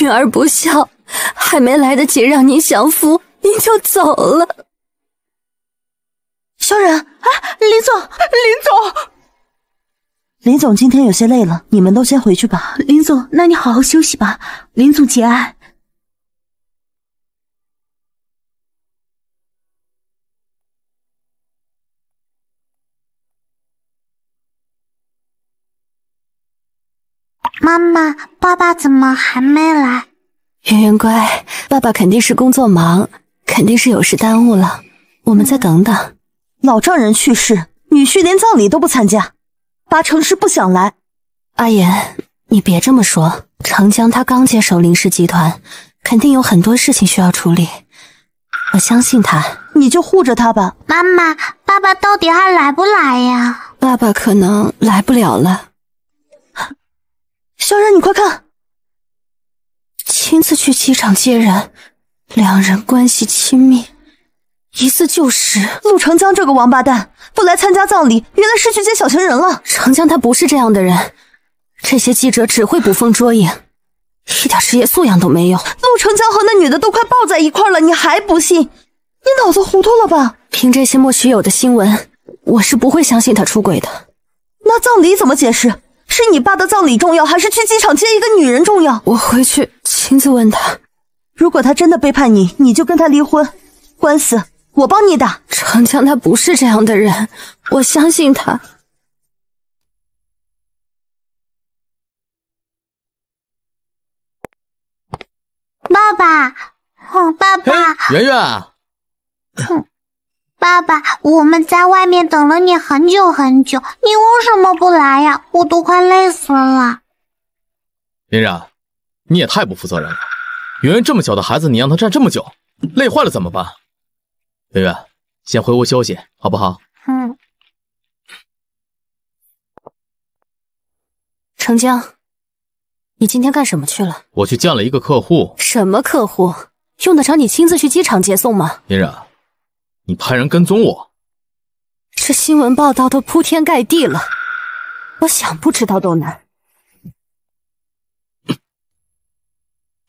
女儿不孝，还没来得及让您享福，您就走了。小冉，啊，林总，林总，林总今天有些累了，你们都先回去吧。林总，那你好好休息吧。林总节哀。妈妈，爸爸怎么还没来？圆圆乖，爸爸肯定是工作忙，肯定是有事耽误了。我们再等等。老丈人去世，女婿连葬礼都不参加，八成是不想来。阿言，你别这么说。长江他刚接手林氏集团，肯定有很多事情需要处理。我相信他，你就护着他吧。妈妈，爸爸到底还来不来呀？爸爸可能来不了了。你快看，亲自去机场接人，两人关系亲密，疑似旧识。陆长江这个王八蛋不来参加葬礼，原来是去接小情人了。长江他不是这样的人，这些记者只会捕风捉影，一点职业素养都没有。陆长江和那女的都快抱在一块了，你还不信？你脑子糊涂了吧？凭这些莫须有的新闻，我是不会相信他出轨的。那葬礼怎么解释？是你爸的葬礼重要，还是去机场接一个女人重要？我回去亲自问他。如果他真的背叛你，你就跟他离婚，官司我帮你打。长江他不是这样的人，我相信他。爸爸，爸爸，圆圆。哼。爸爸，我们在外面等了你很久很久，你为什么不来呀？我都快累死了。林然，你也太不负责任了。圆圆这么小的孩子，你让他站这么久，累坏了怎么办？圆圆，先回屋休息，好不好？嗯。程江，你今天干什么去了？我去见了一个客户。什么客户？用得着你亲自去机场接送吗？林然。你派人跟踪我，这新闻报道都铺天盖地了，我想不知道都难。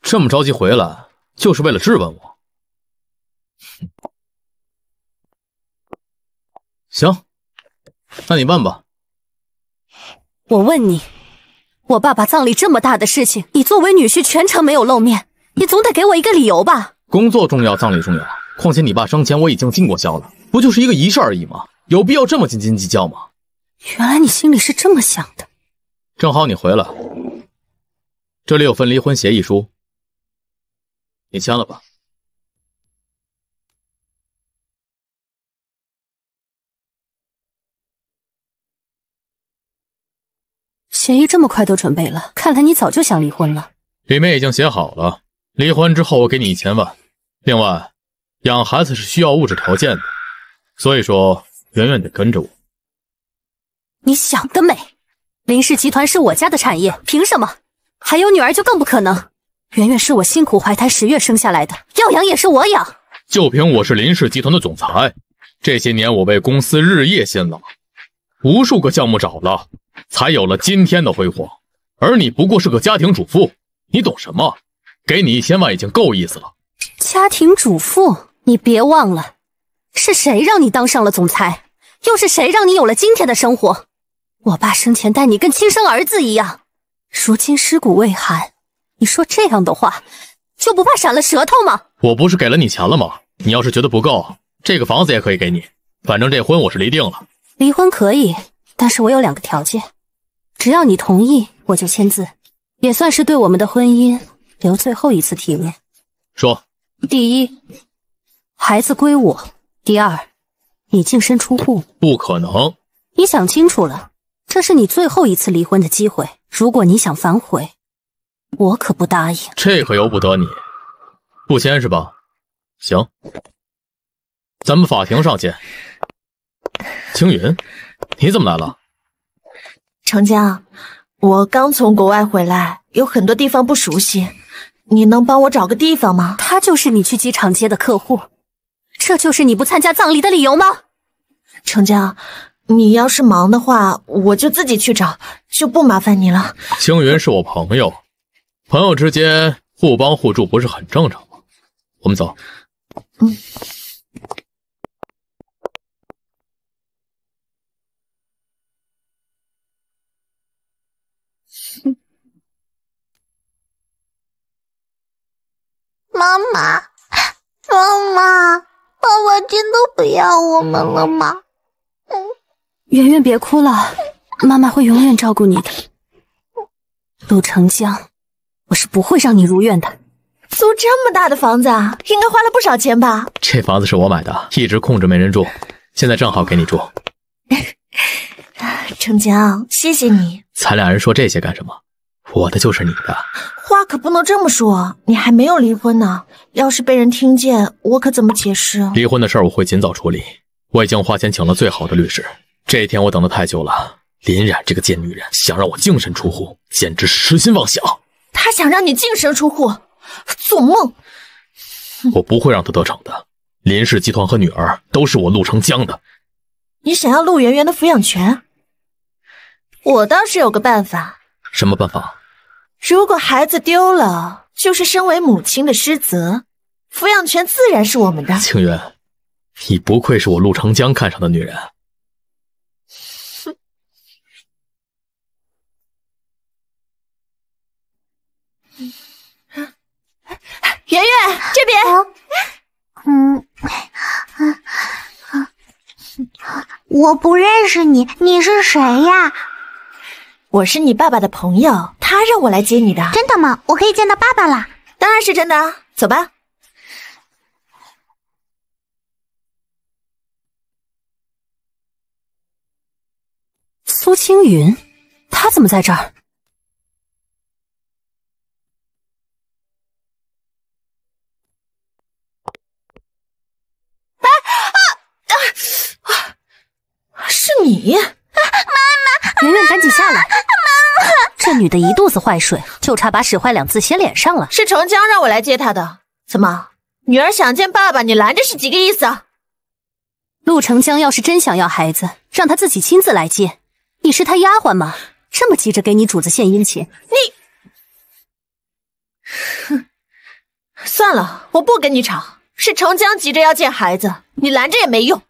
这么着急回来，就是为了质问我？行，那你问吧。我问你，我爸爸葬礼这么大的事情，你作为女婿全程没有露面，你总得给我一个理由吧？工作重要，葬礼重要。况且你爸生前我已经尽过孝了，不就是一个仪式而已吗？有必要这么斤斤计较吗？原来你心里是这么想的。正好你回来，这里有份离婚协议书，你签了吧。协议这么快都准备了，看来你早就想离婚了。里面已经写好了，离婚之后我给你一千万，另外。养孩子是需要物质条件的，所以说圆圆得跟着我。你想得美！林氏集团是我家的产业，凭什么？还有女儿就更不可能。圆圆是我辛苦怀胎十月生下来的，要养也是我养。就凭我是林氏集团的总裁，这些年我为公司日夜辛劳，无数个项目找了，才有了今天的辉煌。而你不过是个家庭主妇，你懂什么？给你一千万已经够意思了。家庭主妇。你别忘了，是谁让你当上了总裁，又是谁让你有了今天的生活？我爸生前待你跟亲生儿子一样，如今尸骨未寒，你说这样的话就不怕闪了舌头吗？我不是给了你钱了吗？你要是觉得不够，这个房子也可以给你，反正这婚我是离定了。离婚可以，但是我有两个条件，只要你同意，我就签字，也算是对我们的婚姻留最后一次体面。说，第一。孩子归我。第二，你净身出户，不可能。你想清楚了，这是你最后一次离婚的机会。如果你想反悔，我可不答应。这可由不得你，不签是吧？行，咱们法庭上见。青云，你怎么来了？程江，我刚从国外回来，有很多地方不熟悉，你能帮我找个地方吗？他就是你去机场接的客户。这就是你不参加葬礼的理由吗，程江？你要是忙的话，我就自己去找，就不麻烦你了。星云是我朋友，朋友之间互帮互助不是很正常吗？我们走。嗯。妈妈，妈妈。爸爸真的不要我们了吗？圆圆，别哭了，妈妈会永远照顾你的。陆成江，我是不会让你如愿的。租这么大的房子啊，应该花了不少钱吧？这房子是我买的，一直空着没人住，现在正好给你住。成 江，谢谢你。才俩人说这些干什么？我的就是你的，话可不能这么说。你还没有离婚呢，要是被人听见，我可怎么解释？啊？离婚的事我会尽早处理。我已经花钱请了最好的律师，这一天我等的太久了。林冉这个贱女人想让我净身出户，简直是痴心妄想。她想让你净身出户，做梦！我不会让她得逞的。林氏集团和女儿都是我陆成江的。你想要陆圆圆的抚养权，我倒是有个办法。什么办法？如果孩子丢了，就是身为母亲的失责，抚养权自然是我们的。清月，你不愧是我陆长江看上的女人。哼。圆圆，这边。嗯。我不认识你，你是谁呀？我是你爸爸的朋友，他让我来接你的。真的吗？我可以见到爸爸了。当然是真的。走吧。苏青云，他怎么在这儿？哎啊啊！是你。妈妈，圆圆，赶紧下来！妈妈，这女的一肚子坏水，就差把“使坏”两字写脸上了。是程江让我来接她的。怎么，女儿想见爸爸，你拦着是几个意思？啊？陆成江要是真想要孩子，让他自己亲自来接。你是他丫鬟吗？这么急着给你主子献殷勤，你，哼，算了，我不跟你吵。是程江急着要见孩子，你拦着也没用。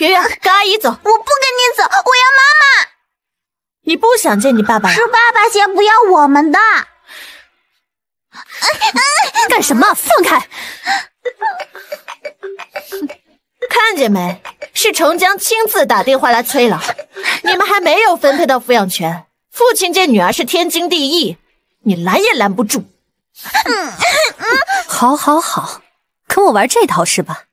圆圆，跟阿姨走！我不跟你走，我要妈妈。你不想见你爸爸？是爸爸先不要我们的。干什么？放开！看见没？是程江亲自打电话来催了。你们还没有分配到抚养权，父亲见女儿是天经地义，你拦也拦不住。好，好，好，跟我玩这套是吧？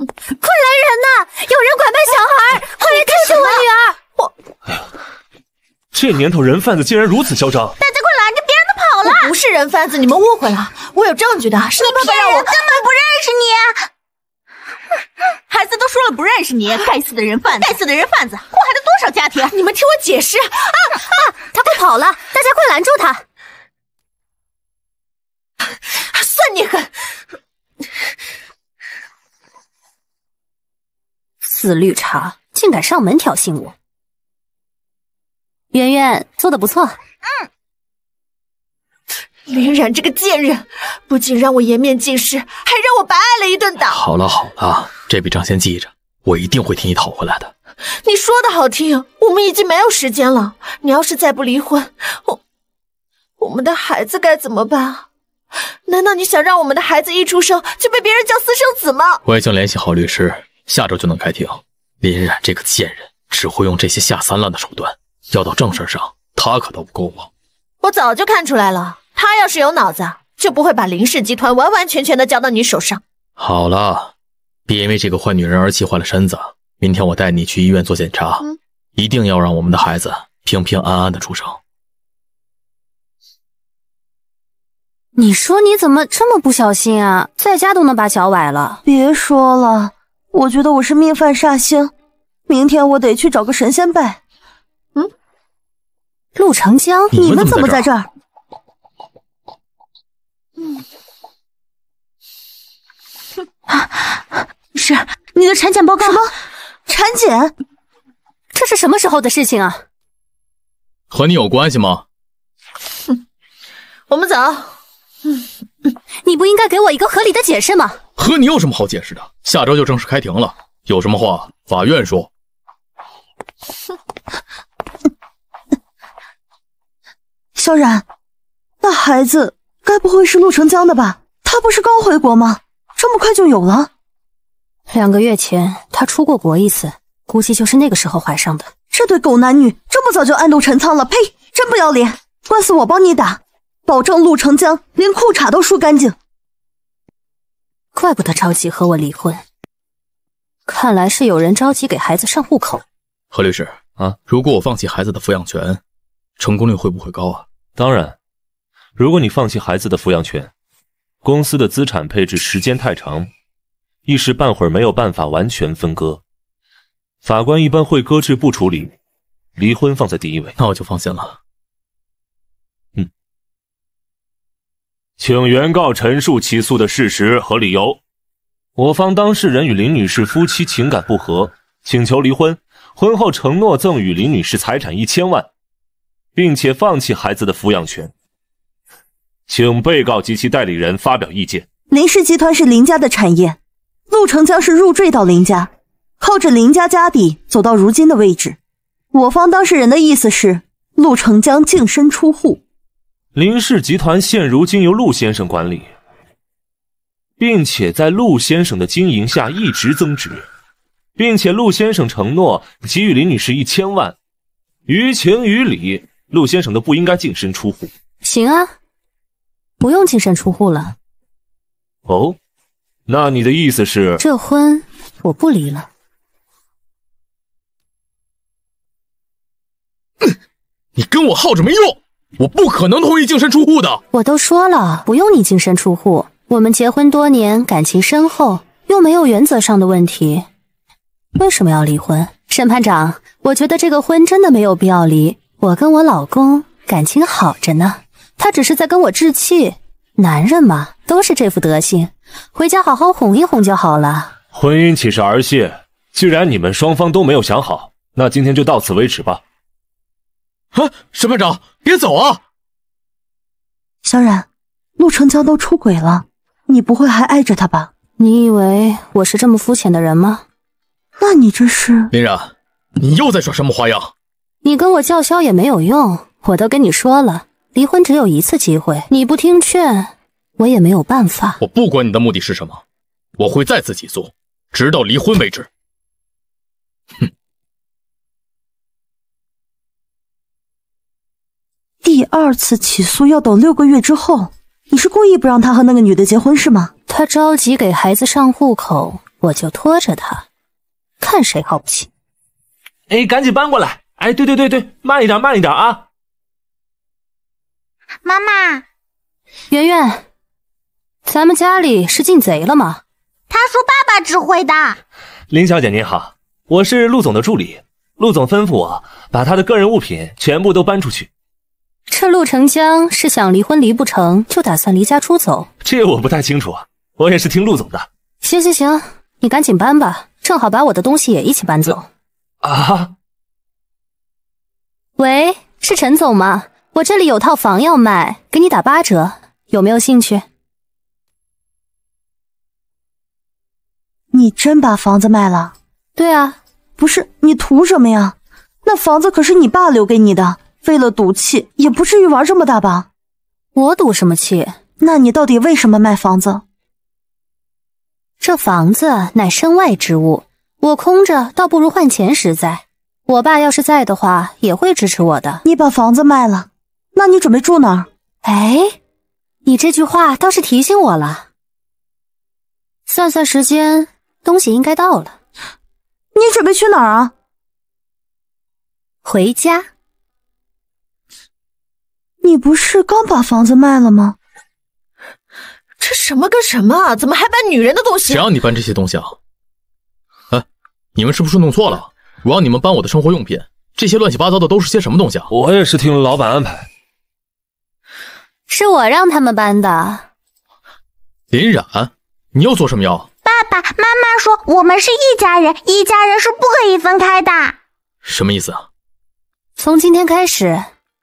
快来人呐！有人拐卖小孩，快来救救我女儿！我哎呀，这年头人贩子竟然如此嚣张！大家快拦着，别让他跑了！不是人贩子，你们误会了，我有证据的。你骗人！我根本不认识你。孩子都说了不认识你，该死的人贩子！该死的人贩子！祸害了多少家庭？你们听我解释！啊啊！他快跑了，大家快拦住他！算你狠！死绿茶，竟敢上门挑衅我！圆圆做的不错。嗯。林然这个贱人，不仅让我颜面尽失，还让我白挨了一顿打。好了好了，这笔账先记着，我一定会替你讨回来的。你说的好听，我们已经没有时间了。你要是再不离婚，我我们的孩子该怎么办啊？难道你想让我们的孩子一出生就被别人叫私生子吗？我已经联系好律师。下周就能开庭。林冉这个贱人只会用这些下三滥的手段，要到正事上，她可斗不过我。我早就看出来了，她要是有脑子，就不会把林氏集团完完全全的交到你手上。好了，别因为这个坏女人而气坏了身子。明天我带你去医院做检查，一定要让我们的孩子平平安安的出生。你说你怎么这么不小心啊？在家都能把脚崴了。别说了。我觉得我是命犯煞星，明天我得去找个神仙拜。嗯，陆长江，你们怎么在这儿？嗯，哼啊！是你的产检报告么？产检？这是什么时候的事情啊？和你有关系吗？哼，我们走。嗯，你不应该给我一个合理的解释吗？和你有什么好解释的？下周就正式开庭了，有什么话法院说。萧然，那孩子该不会是陆成江的吧？他不是刚回国吗？这么快就有了？两个月前他出过国一次，估计就是那个时候怀上的。这对狗男女这么早就暗度陈仓了，呸！真不要脸！官司我帮你打，保证陆成江连裤衩都输干净。怪不得着急和我离婚，看来是有人着急给孩子上户口。何律师啊，如果我放弃孩子的抚养权，成功率会不会高啊？当然，如果你放弃孩子的抚养权，公司的资产配置时间太长，一时半会儿没有办法完全分割，法官一般会搁置不处理，离婚放在第一位。那我就放心了。请原告陈述起诉的事实和理由。我方当事人与林女士夫妻情感不和，请求离婚。婚后承诺赠与林女士财产一千万，并且放弃孩子的抚养权。请被告及其代理人发表意见。林氏集团是林家的产业，陆成江是入赘到林家，靠着林家家底走到如今的位置。我方当事人的意思是，陆成江净身出户。林氏集团现如今由陆先生管理，并且在陆先生的经营下一直增值，并且陆先生承诺给予林女士一千万。于情于理，陆先生都不应该净身出户。行啊，不用净身出户了。哦，那你的意思是？这婚我不离了。你跟我耗着没用！我不可能同意净身出户的。我都说了，不用你净身出户。我们结婚多年，感情深厚，又没有原则上的问题，为什么要离婚？审判长，我觉得这个婚真的没有必要离。我跟我老公感情好着呢，他只是在跟我置气。男人嘛，都是这副德行，回家好好哄一哄就好了。婚姻岂是儿戏？既然你们双方都没有想好，那今天就到此为止吧。啊！审判长，别走啊！小冉，陆成交都出轨了，你不会还爱着他吧？你以为我是这么肤浅的人吗？那你这是林然，你又在耍什么花样？你跟我叫嚣也没有用，我都跟你说了，离婚只有一次机会，你不听劝，我也没有办法。我不管你的目的是什么，我会再次起诉，直到离婚为止。哼！二次起诉要等六个月之后。你是故意不让他和那个女的结婚是吗？他着急给孩子上户口，我就拖着他，看谁耗不起。哎，赶紧搬过来！哎，对对对对，慢一点，慢一点啊！妈妈，圆圆，咱们家里是进贼了吗？他说：“爸爸指挥的。”林小姐您好，我是陆总的助理。陆总吩咐我把他的个人物品全部都搬出去。这陆成江是想离婚离不成就打算离家出走，这我不太清楚，我也是听陆总的。行行行，你赶紧搬吧，正好把我的东西也一起搬走。啊？喂，是陈总吗？我这里有套房要卖，给你打八折，有没有兴趣？你真把房子卖了？对啊，不是你图什么呀？那房子可是你爸留给你的。为了赌气，也不至于玩这么大吧？我赌什么气？那你到底为什么卖房子？这房子乃身外之物，我空着倒不如换钱实在。我爸要是在的话，也会支持我的。你把房子卖了，那你准备住哪儿？哎，你这句话倒是提醒我了。算算时间，东西应该到了。你准备去哪儿啊？回家。你不是刚把房子卖了吗？这什么跟什么啊？怎么还搬女人的东西？谁让你搬这些东西啊？哎，你们是不是弄错了？我让你们搬我的生活用品，这些乱七八糟的都是些什么东西啊？我也是听老板安排，是我让他们搬的。林冉，你又做什么妖？爸爸妈妈说我们是一家人，一家人是不可以分开的。什么意思啊？从今天开始，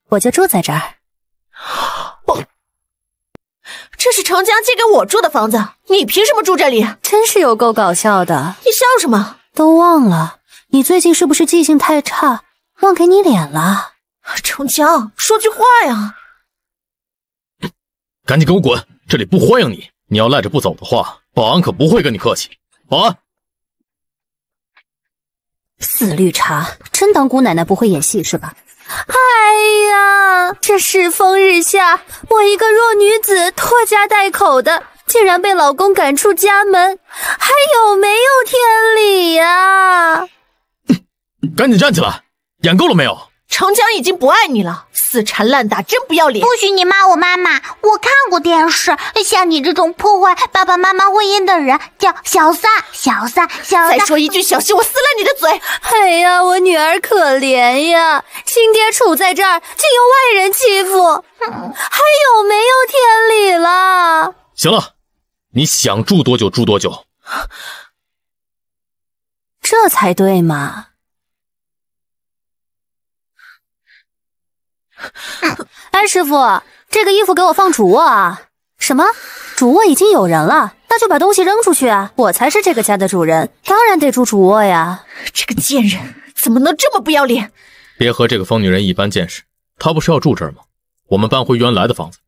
我就住在这儿。这是程江借给我住的房子，你凭什么住这里？真是有够搞笑的！你笑什么？都忘了？你最近是不是记性太差，忘给你脸了？程江，说句话呀！赶紧给我滚，这里不欢迎你！你要赖着不走的话，保安可不会跟你客气。保安！死绿茶，真当姑奶奶不会演戏是吧？哎呀，这世风日下，我一个弱女子拖家带口的，竟然被老公赶出家门，还有没有天理呀？赶紧站起来，演够了没有？程江已经不爱你了，死缠烂打，真不要脸！不许你骂我妈妈！我看过电视，像你这种破坏爸爸妈妈婚姻的人叫小三，小三，小三！再说一句，小心我撕烂你的嘴！哎呀，我女儿可怜呀，亲爹杵在这儿，竟由外人欺负，还有没有天理了？行了，你想住多久住多久，这才对嘛！哎，师傅，这个衣服给我放主卧啊！什么？主卧已经有人了，那就把东西扔出去啊！我才是这个家的主人，当然得住主卧呀！这个贱人怎么能这么不要脸？别和这个疯女人一般见识，她不是要住这儿吗？我们搬回原来的房子。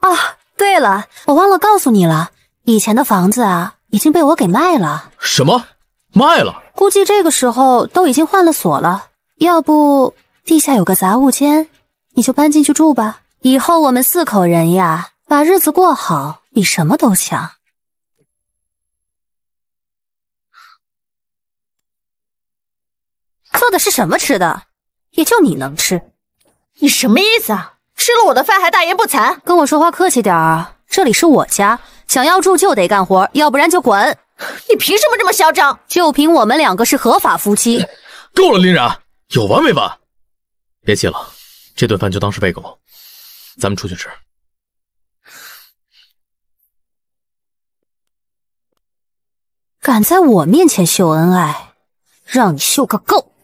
啊，对了，我忘了告诉你了，以前的房子啊已经被我给卖了。什么？卖了？估计这个时候都已经换了锁了，要不？地下有个杂物间，你就搬进去住吧。以后我们四口人呀，把日子过好比什么都强。做的是什么吃的？也就你能吃，你什么意思啊？吃了我的饭还大言不惭，跟我说话客气点儿啊！这里是我家，想要住就得干活，要不然就滚！你凭什么这么嚣张？就凭我们两个是合法夫妻。够了，林然，有完没完？别气了，这顿饭就当是喂狗，咱们出去吃。敢在我面前秀恩爱，让你秀个够！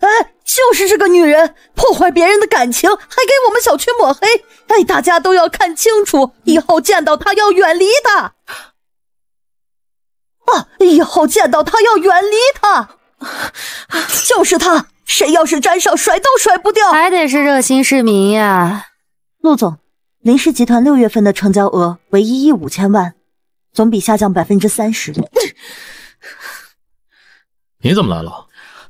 哎，就是这个女人，破坏别人的感情，还给我们小区抹黑。哎，大家都要看清楚，以后见到她要远离她。啊，以后见到她要远离她。就是他，谁要是沾上甩都甩不掉，还得是热心市民呀。陆总，林氏集团六月份的成交额为一亿五千万，总比下降百分之三十。你怎么来了？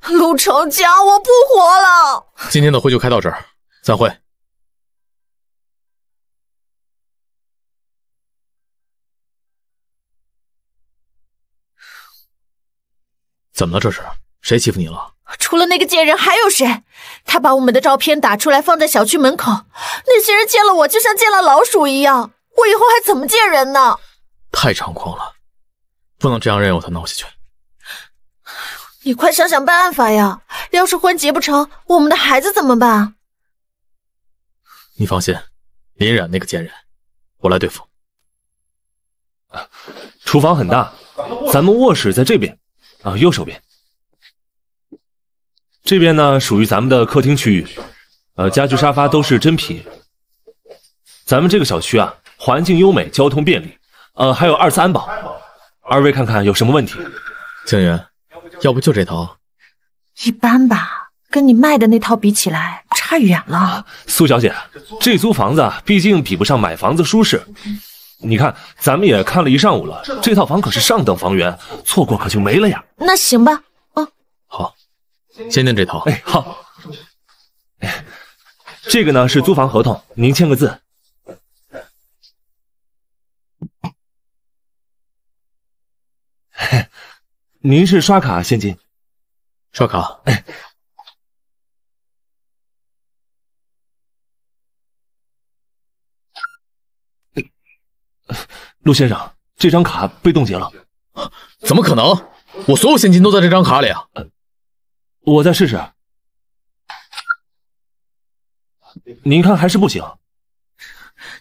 陆成家，我不活了！今天的会就开到这儿，散会。怎么了？这是谁欺负你了？除了那个贱人还有谁？他把我们的照片打出来放在小区门口，那些人见了我就像见了老鼠一样。我以后还怎么见人呢？太猖狂了，不能这样任由他闹下去。你快想想办法呀！要是婚结不成，我们的孩子怎么办？你放心，林冉那个贱人，我来对付。厨房很大，咱们卧室在这边。啊，右手边，这边呢属于咱们的客厅区域，呃，家具沙发都是真皮。咱们这个小区啊，环境优美，交通便利，呃，还有二次安保。二位看看有什么问题？江源，要不就这套？一般吧，跟你卖的那套比起来差远了。苏小姐，这租房子毕竟比不上买房子舒适。你看，咱们也看了一上午了，这套房可是上等房源，错过可就没了呀。那行吧，哦，好，先定这套。哎，好。哎，这个呢是租房合同，您签个字。您是刷卡，现金，刷卡。哎，陆先生，这张卡被冻结了，怎么可能？我所有现金都在这张卡里啊！我再试试，您看还是不行。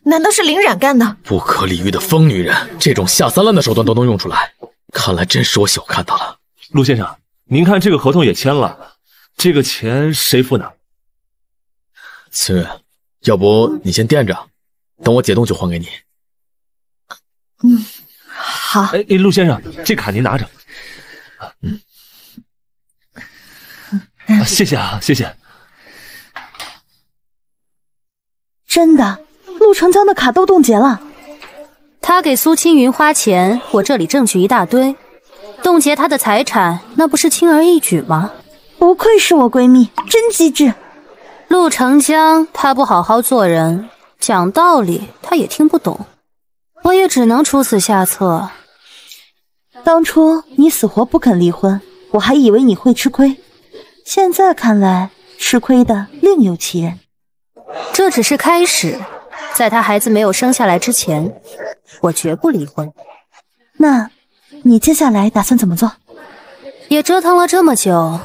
难道是林冉干的？不可理喻的疯女人，这种下三滥的手段都能用出来，看来真是我小看她了。陆先生，您看这个合同也签了，这个钱谁付呢？孙月，要不你先垫着，等我解冻就还给你。嗯，好。哎，陆先生，这卡您拿着。嗯，谢谢啊，谢谢。真的，陆成江的卡都冻结了。他给苏青云花钱，我这里挣据一大堆，冻结他的财产，那不是轻而易举吗？不愧是我闺蜜，真机智。陆成江，他不好好做人，讲道理，他也听不懂。我也只能出此下策。当初你死活不肯离婚，我还以为你会吃亏，现在看来吃亏的另有其人。这只是开始，在他孩子没有生下来之前，我绝不离婚。那，你接下来打算怎么做？也折腾了这么久，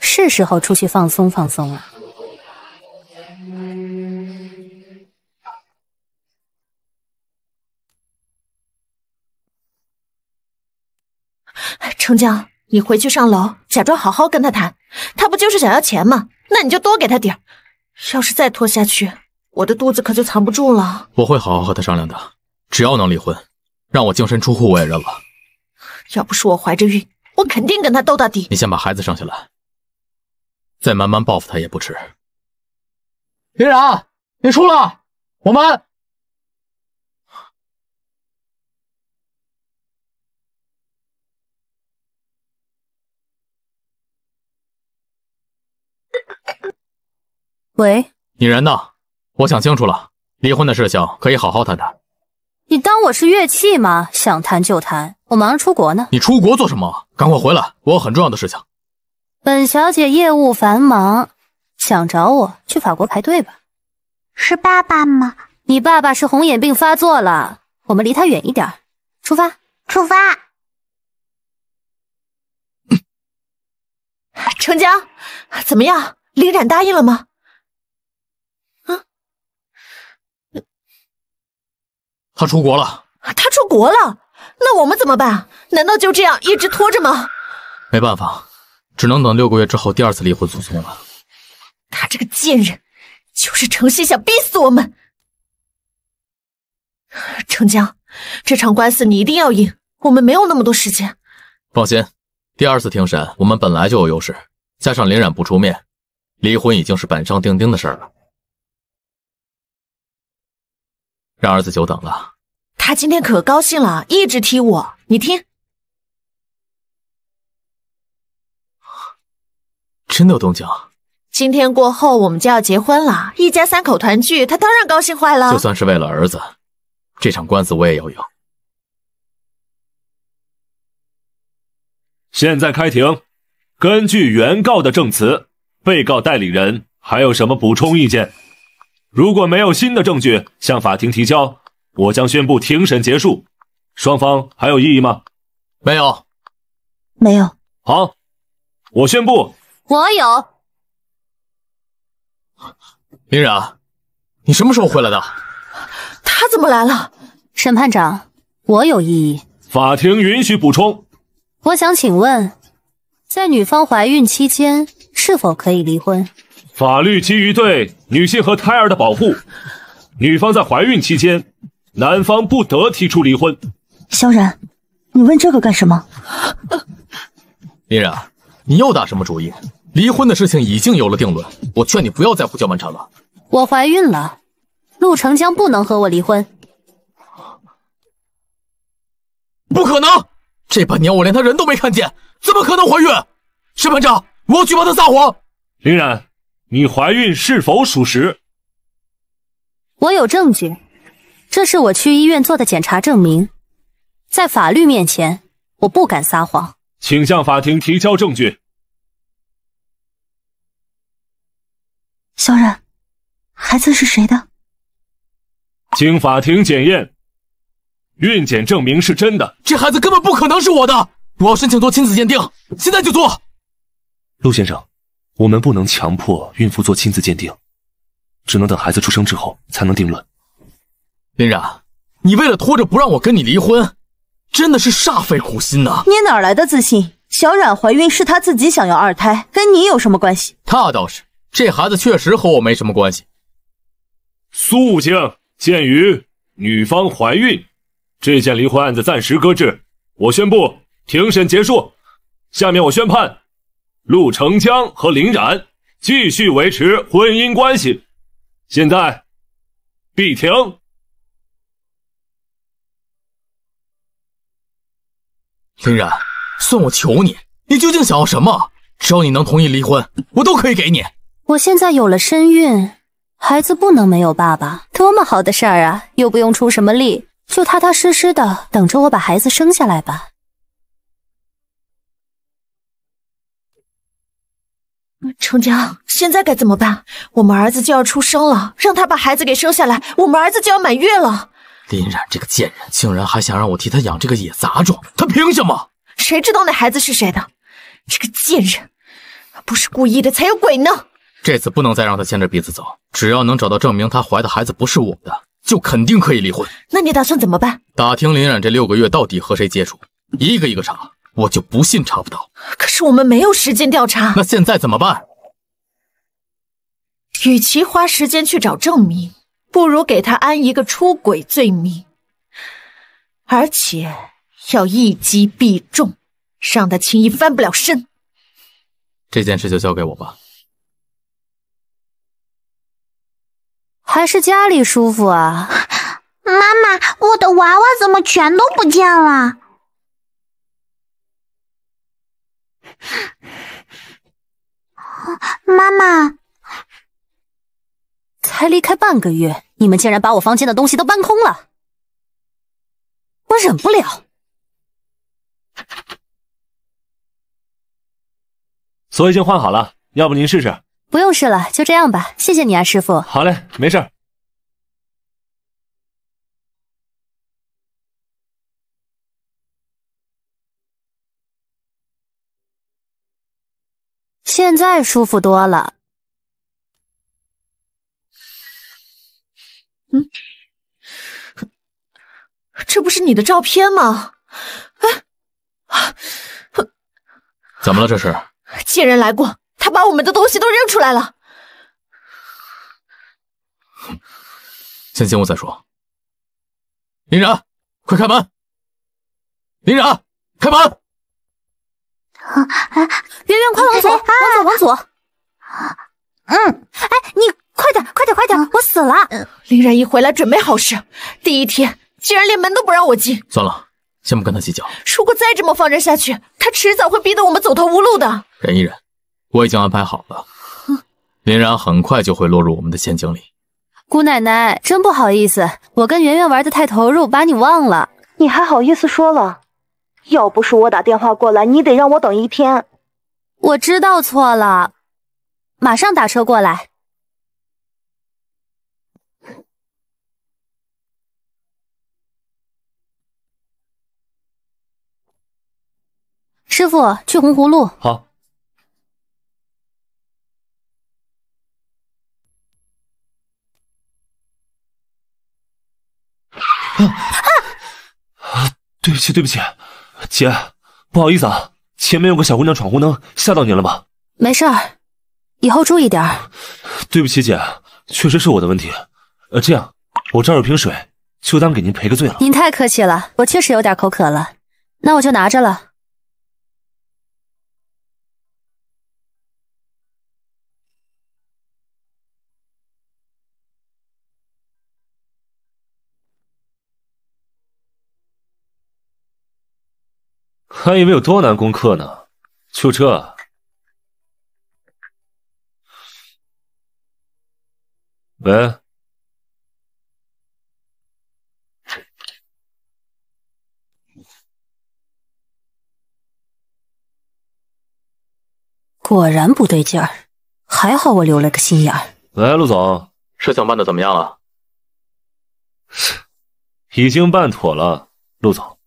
是时候出去放松放松了。程江，你回去上楼，假装好好跟他谈。他不就是想要钱吗？那你就多给他点要是再拖下去，我的肚子可就藏不住了。我会好好和他商量的。只要能离婚，让我净身出户，我也认了。要不是我怀着孕，我肯定跟他斗到底。你先把孩子生下来，再慢慢报复他也不迟。云然，你出来，我们。喂，你人呢？我想清楚了，离婚的事情可以好好谈谈。你当我是乐器吗？想谈就谈，我忙着出国呢。你出国做什么？赶快回来，我有很重要的事情。本小姐业务繁忙，想找我去法国排队吧。是爸爸吗？你爸爸是红眼病发作了，我们离他远一点。出发，出发。成交，怎么样？林冉答应了吗？他出国了，他出国了，那我们怎么办？难道就这样一直拖着吗？没办法，只能等六个月之后第二次离婚诉讼了。他这个贱人，就是诚心想逼死我们。程江，这场官司你一定要赢，我们没有那么多时间。放心，第二次庭审我们本来就有优势，加上林冉不出面，离婚已经是板上钉钉的事儿了。让儿子久等了。他今天可高兴了，一直踢我，你听，真的动静？今天过后，我们就要结婚了，一家三口团聚，他当然高兴坏了。就算是为了儿子，这场官司我也要赢。现在开庭，根据原告的证词，被告代理人还有什么补充意见？如果没有新的证据向法庭提交，我将宣布庭审结束。双方还有异议吗？没有，没有。好，我宣布。我有。明然，你什么时候回来的？他怎么来了？审判长，我有异议。法庭允许补充。我想请问，在女方怀孕期间是否可以离婚？法律基于对女性和胎儿的保护，女方在怀孕期间，男方不得提出离婚。萧然，你问这个干什么？林然，你又打什么主意？离婚的事情已经有了定论，我劝你不要再胡搅蛮缠了。我怀孕了，陆成江不能和我离婚。不可能！这半年我连他人都没看见，怎么可能怀孕？审判长，我要举报他撒谎。林然。你怀孕是否属实？我有证据，这是我去医院做的检查证明。在法律面前，我不敢撒谎。请向法庭提交证据。小冉，孩子是谁的？经法庭检验，孕检证明是真的，这孩子根本不可能是我的。我要申请做亲子鉴定，现在就做。陆先生。我们不能强迫孕妇做亲子鉴定，只能等孩子出生之后才能定论。林冉，你为了拖着不让我跟你离婚，真的是煞费苦心呐！你哪来的自信？小冉怀孕是她自己想要二胎，跟你有什么关系？那倒是，这孩子确实和我没什么关系。肃静！鉴于女方怀孕，这件离婚案子暂时搁置。我宣布庭审结束，下面我宣判。陆成江和林冉继续维持婚姻关系。现在，闭庭。林冉，算我求你，你究竟想要什么？只要你能同意离婚，我都可以给你。我现在有了身孕，孩子不能没有爸爸，多么好的事儿啊！又不用出什么力，就踏踏实实的等着我把孩子生下来吧。成江，现在该怎么办？我们儿子就要出生了，让他把孩子给生下来，我们儿子就要满月了。林冉这个贱人，竟然还想让我替他养这个野杂种，他凭什么？谁知道那孩子是谁的？这个贱人不是故意的才有鬼呢。这次不能再让他牵着鼻子走，只要能找到证明他怀的孩子不是我的，就肯定可以离婚。那你打算怎么办？打听林冉这六个月到底和谁接触，一个一个查。我就不信查不到。可是我们没有时间调查。那现在怎么办？与其花时间去找证明，不如给他安一个出轨罪名，而且要一击必中，让他轻易翻不了身。这件事就交给我吧。还是家里舒服啊，妈妈，我的娃娃怎么全都不见了？妈妈才离开半个月，你们竟然把我房间的东西都搬空了，我忍不了。锁已经换好了，要不您试试？不用试了，就这样吧。谢谢你啊，师傅。好嘞，没事儿。现在舒服多了。嗯，这不是你的照片吗？哎，啊，怎么了？这是，贱人来过，他把我们的东西都扔出来了。哼，先进屋再说。林然，快开门！林然，开门！啊，圆圆，快往左，往左，往左。嗯，哎，你快点，快点，快点，我死了。林然一回来，准没好事。第一天竟然连门都不让我进，算了，先不跟他计较。如果再这么放任下去，他迟早会逼得我们走投无路的。忍一忍，我已经安排好了。林然很快就会落入我们的陷阱里。姑奶奶，真不好意思，我跟圆圆玩得太投入，把你忘了，你还好意思说了。要不是我打电话过来，你得让我等一天。我知道错了，马上打车过来。师傅，去红湖路。好。啊啊啊！对不起，对不起。姐，不好意思啊，前面有个小姑娘闯红灯，吓到您了吧？没事儿，以后注意点儿。对不起，姐，确实是我的问题。呃，这样，我这儿有瓶水，就当给您赔个罪了。您太客气了，我确实有点口渴了，那我就拿着了。还以为有多难攻克呢，就这。喂，果然不对劲儿，还好我留了个心眼。喂，陆总，事情办的怎么样了？已经办妥了，陆总，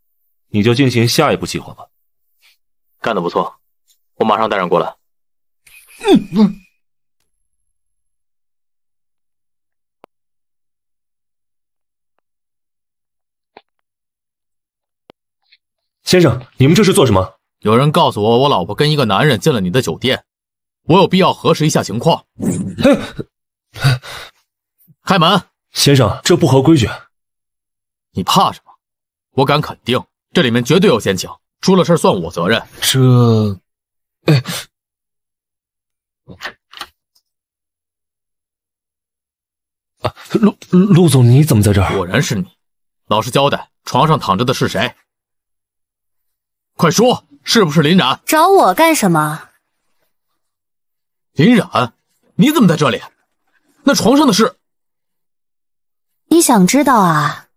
你就进行下一步计划吧。干得不错，我马上带人过来。先生，你们这是做什么？有人告诉我，我老婆跟一个男人进了你的酒店，我有必要核实一下情况。开门，先生，这不合规矩。你怕什么？我敢肯定，这里面绝对有奸情。出了事算我责任。这，哎，啊，陆陆总你怎么在这儿？果然是你，老实交代，床上躺着的是谁？快说，是不是林冉？找我干什么？林冉，你怎么在这里？那床上的事，你想知道啊？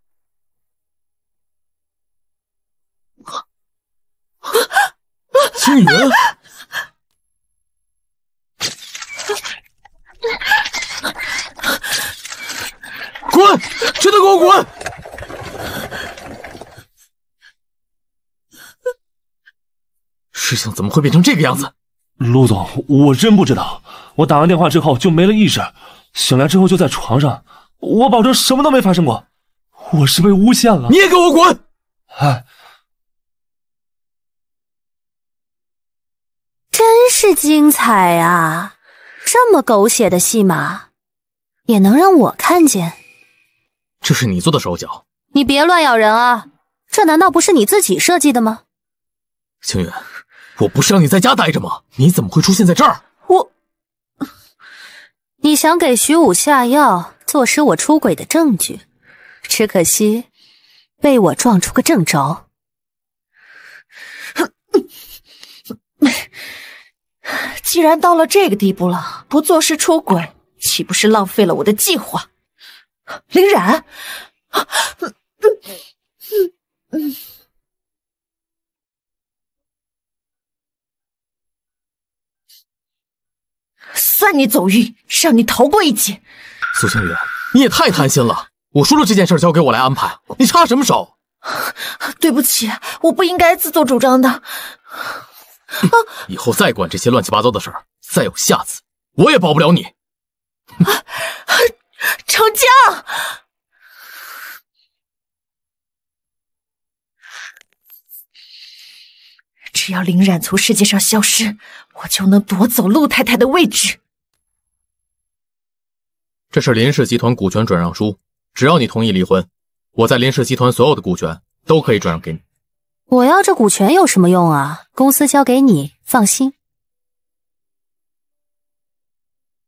青 云，滚！全都给我滚！事情怎么会变成这个样子？陆总，我真不知道。我打完电话之后就没了意识，醒来之后就在床上。我保证什么都没发生过，我是被诬陷了。你也给我滚！哎。是精彩啊！这么狗血的戏码，也能让我看见？这是你做的手脚！你别乱咬人啊！这难道不是你自己设计的吗？青云，我不是让你在家待着吗？你怎么会出现在这儿？我，你想给徐武下药，坐实我出轨的证据？只可惜，被我撞出个正着。既然到了这个地步了，不做事出轨，岂不是浪费了我的计划？林然，算你走运，让你逃过一劫。苏清月，你也太贪心了。我说了这件事交给我来安排，你插什么手？对不起，我不应该自作主张的。以后再管这些乱七八糟的事儿，再有下次，我也保不了你。成江，只要林冉从世界上消失，我就能夺走陆太太的位置。这是林氏集团股权转让书，只要你同意离婚，我在林氏集团所有的股权都可以转让给你。我要这股权有什么用啊？公司交给你，放心。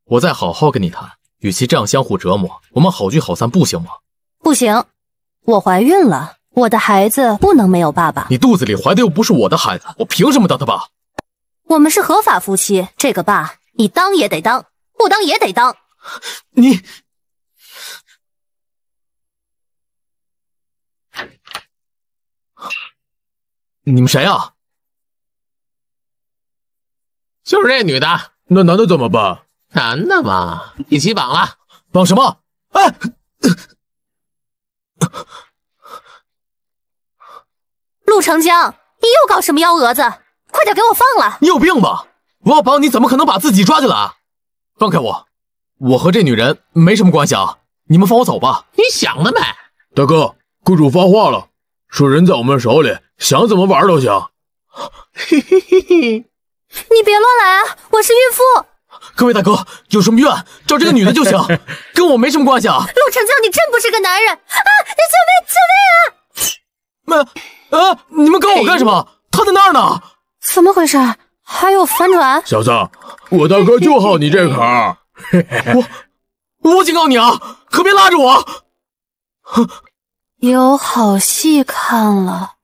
我再好好跟你谈，与其这样相互折磨，我们好聚好散不行吗？不行，我怀孕了，我的孩子不能没有爸爸。你肚子里怀的又不是我的孩子，我凭什么当他爸？我们是合法夫妻，这个爸你当也得当，不当也得当。你。你们谁啊？就是这女的。那男的怎么办？男的嘛，一起绑了。绑什么？哎！陆长江，你又搞什么幺蛾子？快点给我放了！你有病吧？我要绑你怎么可能把自己抓进来？放开我！我和这女人没什么关系啊！你们放我走吧。你想得美！大哥，公主发话了。说人在我们手里，想怎么玩都行。嘿嘿嘿嘿，你别乱来啊！我是孕妇。各位大哥，有什么怨找这个女的就行，跟我没什么关系啊。陆成江，你真不是个男人啊！救命！救命啊！妈！啊！你们搞我干什么？他在那儿呢！怎么回事？还有反转？小子，我大哥就好你这口。我我警告你啊，可别拉着我。有好戏看了！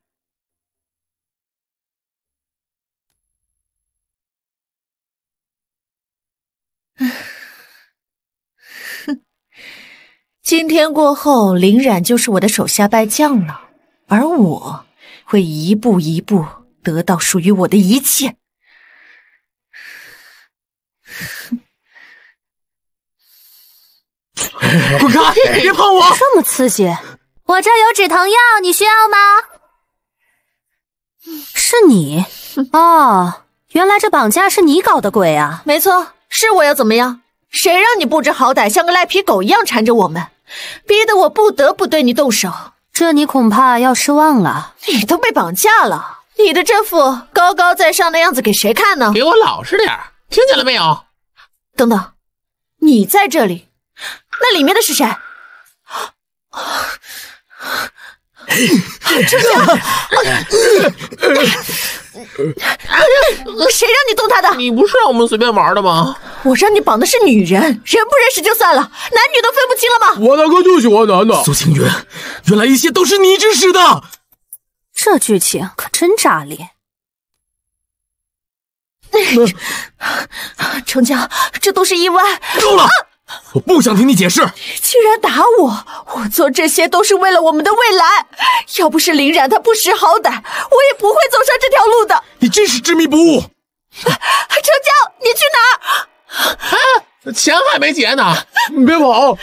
哼，今天过后，林冉就是我的手下败将了，而我会一步一步得到属于我的一切。滚开！别碰我！这么刺激！我这有止疼药，你需要吗？是你哦，原来这绑架是你搞的鬼啊！没错，是我要怎么样？谁让你不知好歹，像个赖皮狗一样缠着我们，逼得我不得不对你动手。这你恐怕要失望了，你都被绑架了，你的这副高高在上的样子给谁看呢？给我老实点，听见了没有？等等，你在这里，那里面的是谁？啊！程江，谁让你动他的？你不是让我们随便玩的吗？我让你绑的是女人，人不认识就算了，男女都分不清了吗？我大哥就喜欢男的。苏青云，原来一切都是你指使的，这剧情可真炸裂！程江，这都是意外。够了。我不想听你解释！居然打我！我做这些都是为了我们的未来。要不是林冉他不识好歹，我也不会走上这条路的。你真是执迷不悟！程江，你去哪儿？啊，钱还没结呢，你别跑！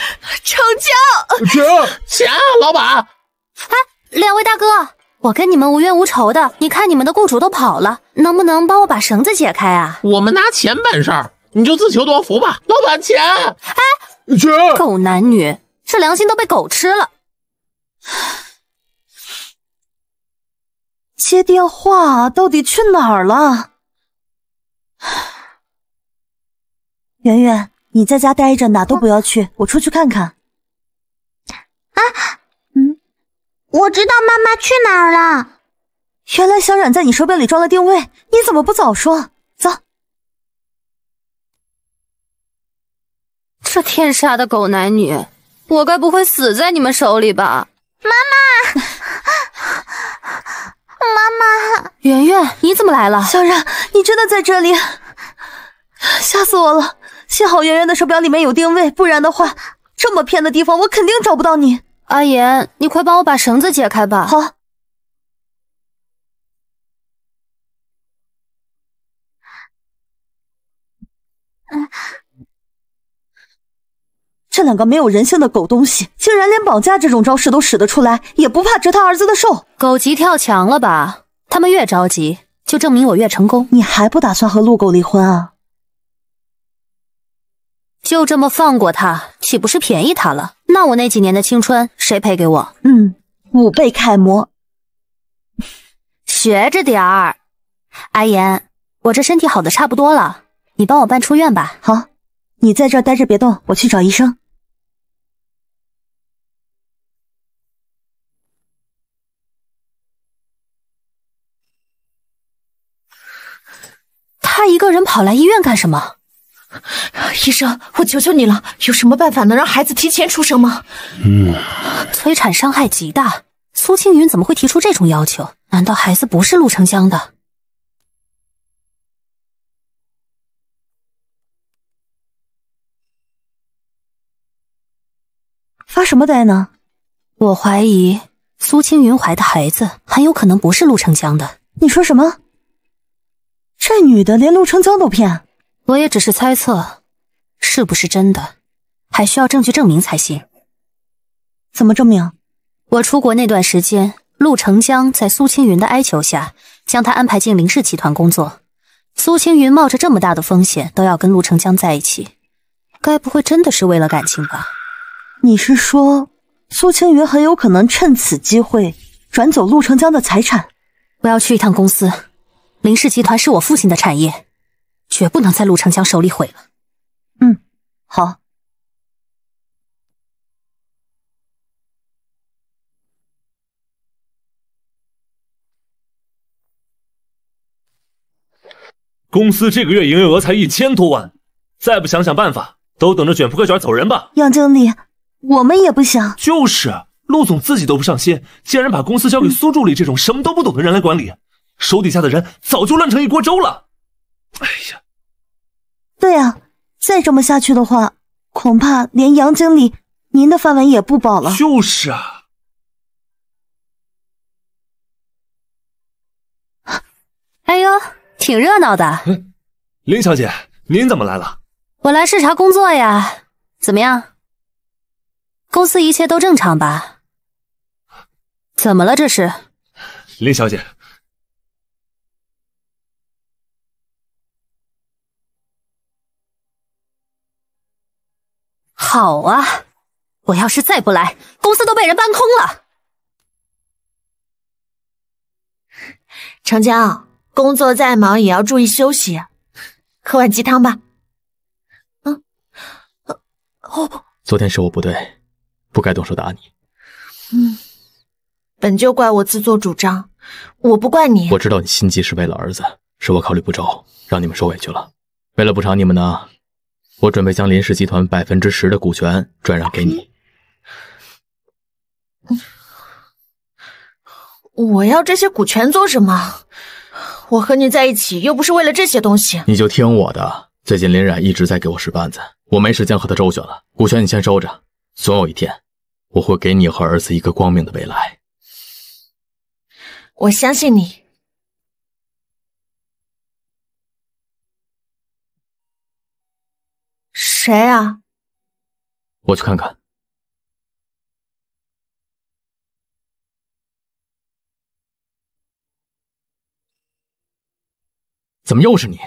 程江，钱钱，老板。哎，两位大哥，我跟你们无冤无仇的，你看你们的雇主都跑了，能不能帮我把绳子解开啊？我们拿钱办事儿。你就自求多福吧，老板钱。哎，钱！狗男女，这良心都被狗吃了。接电话，到底去哪儿了？圆圆，你在家待着，哪都不要去，我出去看看。啊，嗯，我知道妈妈去哪儿了。原来小冉在你手表里装了定位，你怎么不早说？这天杀的狗男女，我该不会死在你们手里吧？妈妈，妈妈，圆圆，你怎么来了？小冉，你真的在这里？吓死我了！幸好圆圆的手表里面有定位，不然的话，这么偏的地方，我肯定找不到你。阿言，你快帮我把绳子解开吧。好。嗯。这两个没有人性的狗东西，竟然连绑架这种招式都使得出来，也不怕折他儿子的寿？狗急跳墙了吧？他们越着急，就证明我越成功。你还不打算和陆狗离婚啊？就这么放过他，岂不是便宜他了？那我那几年的青春谁赔给我？嗯，五倍楷模，学着点儿。阿言，我这身体好的差不多了，你帮我办出院吧。好，你在这待着别动，我去找医生。一个人跑来医院干什么？医生，我求求你了，有什么办法能让孩子提前出生吗？嗯，催产伤害极大。苏青云怎么会提出这种要求？难道孩子不是陆成江的？发什么呆呢？我怀疑苏青云怀的孩子很有可能不是陆成江的。你说什么？这女的连陆成江都骗，我也只是猜测，是不是真的，还需要证据证明才行。怎么证明？我出国那段时间，陆成江在苏青云的哀求下，将她安排进林氏集团工作。苏青云冒着这么大的风险都要跟陆成江在一起，该不会真的是为了感情吧？你是说，苏青云很有可能趁此机会转走陆成江的财产？我要去一趟公司。林氏集团是我父亲的产业，绝不能在陆成江手里毁了。嗯，好。公司这个月营业额才一千多万，再不想想办法，都等着卷铺盖卷走人吧。杨经理，我们也不想。就是，陆总自己都不上心，竟然把公司交给苏助理这种什么都不懂的人来管理。手底下的人早就乱成一锅粥了。哎呀，对啊，再这么下去的话，恐怕连杨经理您的饭碗也不保了。就是啊。哎呦，挺热闹的。林小姐，您怎么来了？我来视察工作呀。怎么样？公司一切都正常吧？怎么了？这是？林小姐。好啊！我要是再不来，公司都被人搬空了。长江，工作再忙也要注意休息，喝碗鸡汤吧。嗯。哦，昨天是我不对，不该动手打你。嗯，本就怪我自作主张，我不怪你。我知道你心急是为了儿子，是我考虑不周，让你们受委屈了。为了补偿你们呢。我准备将林氏集团百分之十的股权转让给你。我要这些股权做什么？我和你在一起又不是为了这些东西。你就听我的，最近林冉一直在给我使绊子，我没时间和他周旋了。股权你先收着，总有一天我会给你和儿子一个光明的未来。我相信你。谁啊？我去看看。怎么又是你？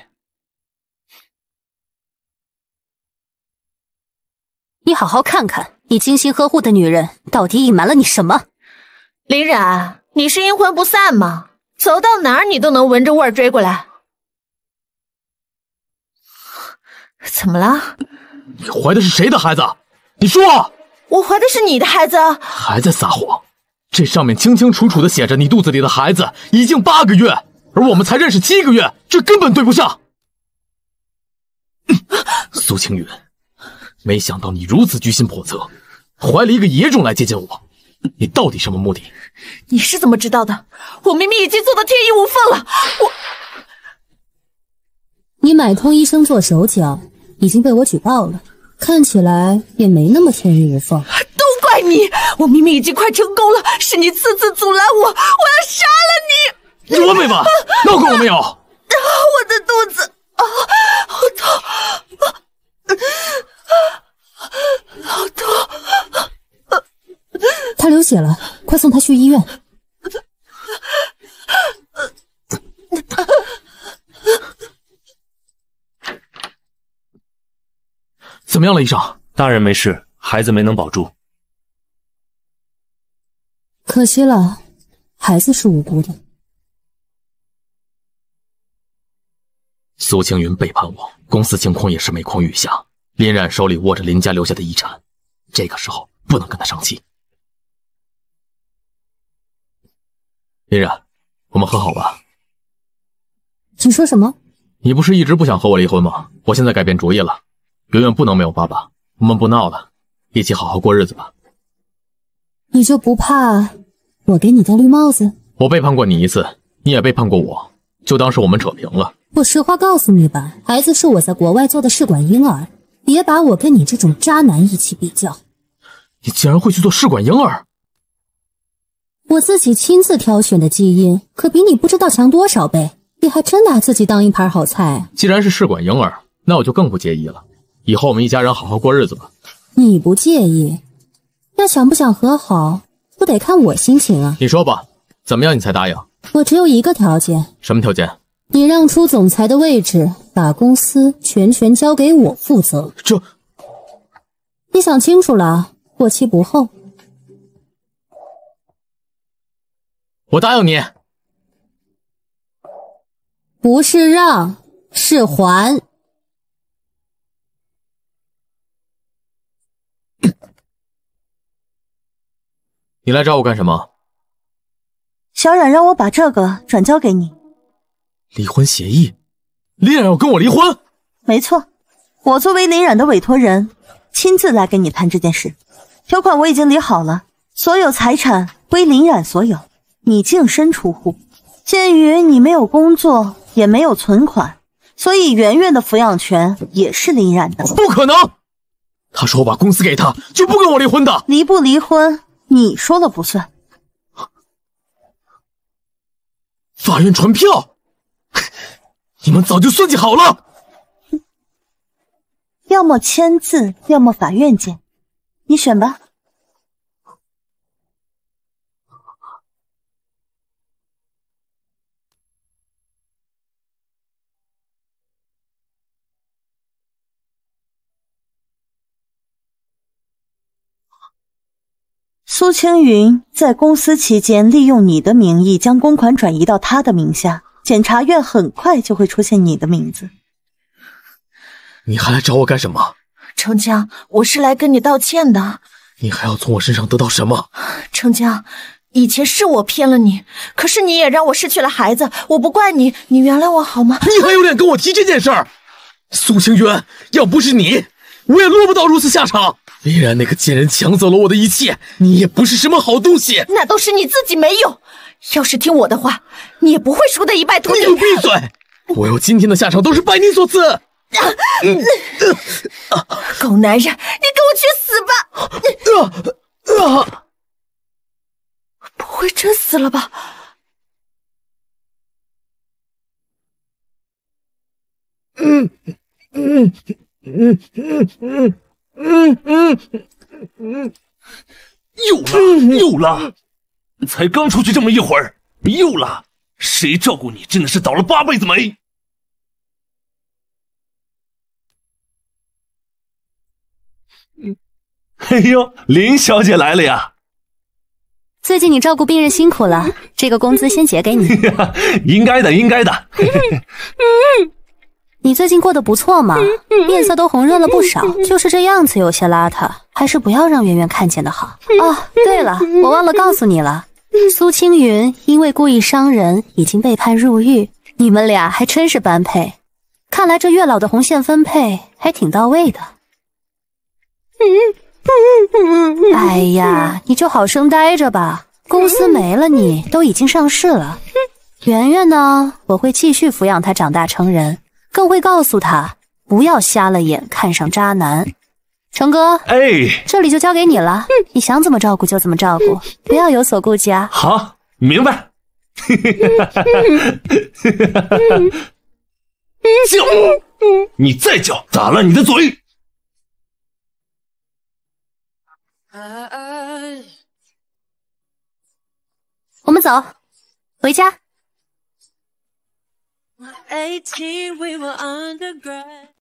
你好好看看，你精心呵护的女人到底隐瞒了你什么？林冉，你是阴魂不散吗？走到哪儿你都能闻着味儿追过来。怎么了？你怀的是谁的孩子？你说，我怀的是你的孩子，还在撒谎。这上面清清楚楚的写着，你肚子里的孩子已经八个月，而我们才认识七个月，这根本对不上。苏青云，没想到你如此居心叵测，怀了一个野种来接近我，你到底什么目的？你是怎么知道的？我明明已经做的天衣无缝了，我，你买通医生做手脚。已经被我举报了，看起来也没那么天衣无缝。都怪你！我明明已经快成功了，是你次次阻拦我！我要杀了你！你完没完？闹够了没有？啊，我的肚子啊，好痛啊，好痛！他流血了，快送他去医院。怎么样了，医生？大人没事，孩子没能保住，可惜了。孩子是无辜的。苏青云背叛我，公司情况也是每况愈下。林冉手里握着林家留下的遗产，这个时候不能跟他生气。林冉，我们和好吧？你说什么？你不是一直不想和我离婚吗？我现在改变主意了。永远不能没有爸爸。我们不闹了，一起好好过日子吧。你就不怕我给你戴绿帽子？我背叛过你一次，你也背叛过我，就当是我们扯平了。我实话告诉你吧，孩子是我在国外做的试管婴儿，别把我跟你这种渣男一起比较。你竟然会去做试管婴儿？我自己亲自挑选的基因，可比你不知道强多少倍。你还真拿自己当一盘好菜。既然是试管婴儿，那我就更不介意了。以后我们一家人好好过日子吧。你不介意，那想不想和好，不得看我心情啊。你说吧，怎么样你才答应？我只有一个条件。什么条件？你让出总裁的位置，把公司全权交给我负责。这，你想清楚了，过期不候。我答应你，不是让，是还。你来找我干什么？小冉让我把这个转交给你。离婚协议，林冉要跟我离婚？没错，我作为林冉的委托人，亲自来跟你谈这件事。条款我已经理好了，所有财产归林冉所有，你净身出户。鉴于你没有工作，也没有存款，所以圆圆的抚养权也是林冉的。不可能，他说我把公司给他，就不跟我离婚的。离不离婚？你说了不算，法院传票，你们早就算计好了，要么签字，要么法院见，你选吧。苏青云在公司期间，利用你的名义将公款转移到他的名下，检察院很快就会出现你的名字。你还来找我干什么？程江，我是来跟你道歉的。你还要从我身上得到什么？程江，以前是我骗了你，可是你也让我失去了孩子，我不怪你，你原谅我好吗？你还有脸跟我提这件事儿？苏青云，要不是你，我也落不到如此下场。林然那个贱人抢走了我的一切，你也不是什么好东西，那都是你自己没用。要是听我的话，你也不会输的一败涂地。你闭嘴！我有今天的下场都是拜你所赐。狗男人，你给我去死吧！啊啊！不会真死了吧？嗯嗯嗯嗯嗯。嗯嗯嗯嗯，又拉又拉，才刚出去这么一会儿又拉，谁照顾你真的是倒了八辈子霉！哎呦，林小姐来了呀！最近你照顾病人辛苦了，这个工资先结给你。应该的，应该的。你最近过得不错嘛，面色都红润了不少，就是这样子有些邋遢，还是不要让圆圆看见的好。哦，对了，我忘了告诉你了，苏青云因为故意伤人已经被判入狱，你们俩还真是般配，看来这月老的红线分配还挺到位的。哎呀，你就好生待着吧，公司没了你都已经上市了。圆圆呢，我会继续抚养她长大成人。更会告诉他不要瞎了眼看上渣男，成哥，哎，这里就交给你了，你想怎么照顾就怎么照顾，不要有所顾忌啊！好，明白。叫，你再叫，打烂你的嘴！我们走，回家。18, we were undergrad.